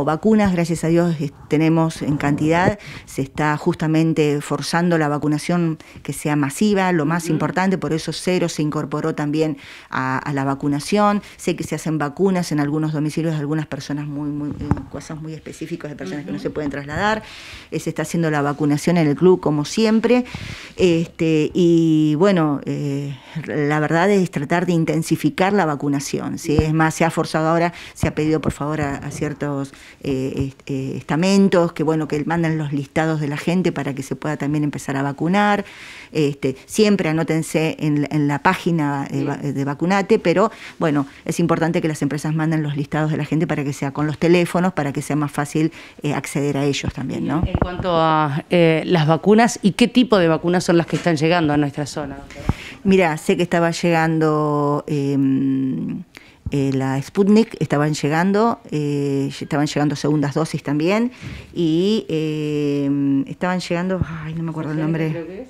Vacunas, gracias a Dios, tenemos en cantidad. Se está justamente forzando la vacunación que sea masiva, lo más importante, por eso Cero se incorporó también a, la vacunación. Sé que se hacen vacunas en algunos domicilios de algunas personas muy, muy, eh, cosas muy específicas de personas que no se pueden trasladar. Eh, se está haciendo la vacunación en el club, como siempre. Este, y bueno, eh, la verdad es tratar de intensificar la vacunación. Es más, se ha forzado ahora, se ha pedido por favor a, ciertos eh, eh, estamentos que bueno, que manden los listados de la gente para que se pueda también empezar a vacunar. Este, siempre anótense en, la página de, vacunate, pero bueno, es importante que las empresas manden los listados de la gente para que sea con los teléfonos, para que sea más fácil acceder a ellos también. ¿no? En cuanto a las vacunas y qué tipo de vacunas son las que están llegando a nuestra zona? Mira, sé que estaba llegando em, eh, la Sputnik, estaban llegando, eh, estaban llegando segundas dosis también, y em, estaban llegando, ay, no me acuerdo el nombre.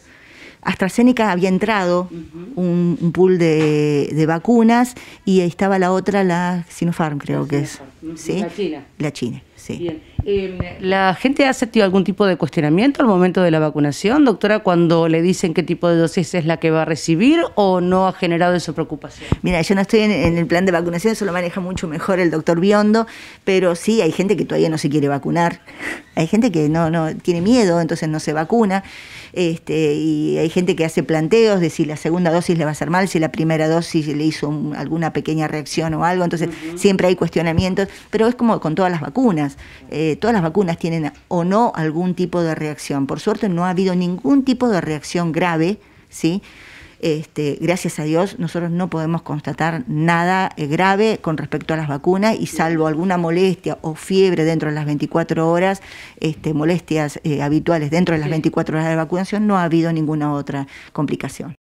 AstraZeneca había entrado un, pool de, vacunas y ahí estaba la otra, la Sinopharm, creo que es. ¿Sí? La China. La China, sí. Bien. Em, ¿La gente ha sentido algún tipo de cuestionamiento al momento de la vacunación, doctora, cuando le dicen qué tipo de dosis es la que va a recibir o no ha generado esa preocupación? Mira, yo no estoy en, en el plan de vacunación, eso lo maneja mucho mejor el doctor Biondo, pero sí hay gente que todavía no se quiere vacunar. Hay gente que no, no tiene miedo, entonces no se vacuna. Este, y hay gente que hace planteos de si la segunda dosis le va a hacer mal, si la primera dosis le hizo alguna pequeña reacción o algo. Entonces siempre hay cuestionamientos, pero es como con todas las vacunas. Eh, todas las vacunas tienen o no algún tipo de reacción. Por suerte no ha habido ningún tipo de reacción grave, ¿sí? Este, gracias a Dios, nosotros no podemos constatar nada eh, grave con respecto a las vacunas y salvo alguna molestia o fiebre dentro de las 24 horas, este, molestias eh, habituales dentro de las 24 horas de vacunación, no ha habido ninguna otra complicación.